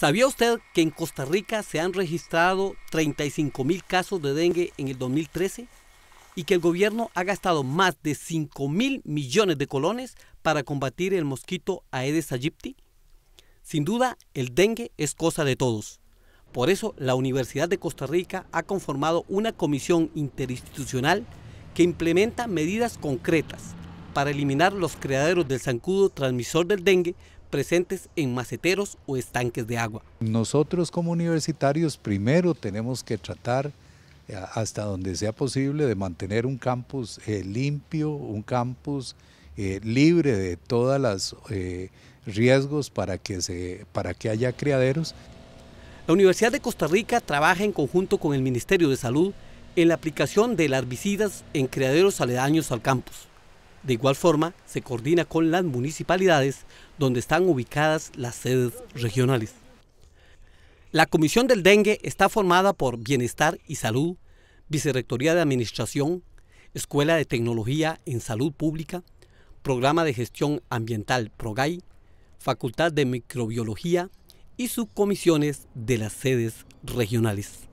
¿Sabía usted que en Costa Rica se han registrado 35 mil casos de dengue en el 2013? Y que el gobierno ha gastado más de 5 mil millones de colones para combatir el mosquito Aedes aegypti? Sin duda, el dengue es cosa de todos. Por eso, la Universidad de Costa Rica ha conformado una comisión interinstitucional que implementa medidas concretas para eliminar los criaderos del zancudo transmisor del dengue presentes en maceteros o estanques de agua. Nosotros como universitarios primero tenemos que tratar eh, hasta donde sea posible de mantener un campus eh, limpio, un campus eh, libre de todas los riesgos para que, se, para que haya criaderos. La Universidad de Costa Rica trabaja en conjunto con el Ministerio de Salud en la aplicación de herbicidas en criaderos aledaños al campus. De igual forma, se coordina con las municipalidades donde están ubicadas las sedes regionales. La Comisión del Dengue está formada por Bienestar y Salud, Vicerrectoría de Administración, Escuela de Tecnología en Salud Pública, Programa de Gestión Ambiental PROGAI, Facultad de Microbiología y subcomisiones de las sedes regionales.